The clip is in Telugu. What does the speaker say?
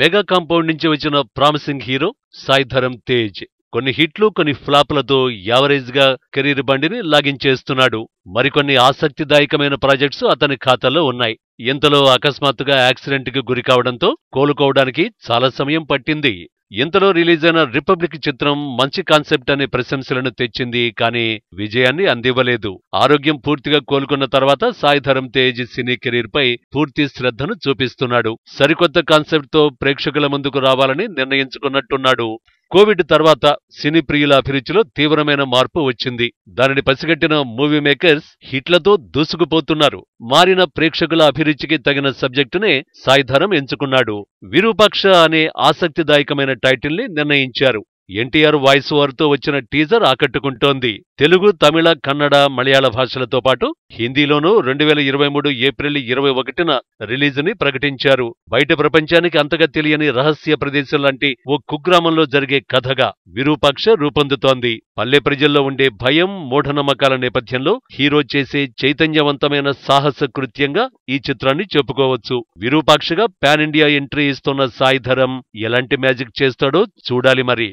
మెగా కాంపౌండ్ నుంచి వచ్చిన ప్రామిసింగ్ హీరో సాయిధరం తేజ్ కొన్ని హిట్లు కొన్ని ఫ్లాప్లతో యావరేజ్గా కెరీర్ బండిని లాగిన్ చేస్తున్నాడు మరికొన్ని ఆసక్తిదాయకమైన ప్రాజెక్ట్స్ అతని ఖాతాలో ఉన్నాయి ఇంతలో అకస్మాత్తుగా యాక్సిడెంట్కి గురికావడంతో కోలుకోవడానికి చాలా సమయం పట్టింది ఇంతలో రిలీజ్ అయిన రిపబ్లిక్ చిత్రం మంచి కాన్సెప్ట్ అనే ప్రశంసలను తెచ్చింది కానీ విజయాన్ని అందివ్వలేదు ఆరోగ్యం పూర్తిగా కోలుకున్న తర్వాత సాయిధరం తేజ్ సినీ కెరీర్ పై పూర్తి శ్రద్ధను చూపిస్తున్నాడు సరికొత్త కాన్సెప్ట్ తో ప్రేక్షకుల ముందుకు రావాలని నిర్ణయించుకున్నట్టున్నాడు కోవిడ్ తర్వాత సినీ ప్రియుల అభిరుచిలో తీవ్రమైన మార్పు వచ్చింది దానిని పసిగట్టిన మూవీ మేకర్స్ హిట్లతో దూసుకుపోతున్నారు మారిన ప్రేక్షకుల అభిరుచికి తగిన సబ్జెక్టునే సాయిధరం ఎంచుకున్నాడు విరూపాక్ష అనే ఆసక్తిదాయకమైన టైటిల్ని నిర్ణయించారు ఎన్టీఆర్ వాయిస్ ఓవర్తో వచ్చిన టీజర్ ఆకట్టుకుంటోంది తెలుగు తమిళ కన్నడ మలయాళ భాషలతో పాటు హిందీలోనూ రెండు వేల ఇరవై మూడు ఏప్రిల్ ఇరవై ఒకటిన రిలీజ్ని ప్రకటించారు బయట ప్రపంచానికి అంతగా తెలియని రహస్య ప్రదేశం లాంటి ఓ కుగ్రామంలో జరిగే కథగా విరూపాక్ష రూపొందుతోంది పల్లె ప్రజల్లో ఉండే భయం మూఢనమ్మకాల నేపథ్యంలో హీరో చేసే చైతన్యవంతమైన సాహస కృత్యంగా ఈ చిత్రాన్ని చెప్పుకోవచ్చు విరూపాక్షగా పాన్ ఇండియా ఎంట్రీ ఇస్తున్న సాయిధరం ఎలాంటి మ్యాజిక్ చేస్తాడో చూడాలి మరి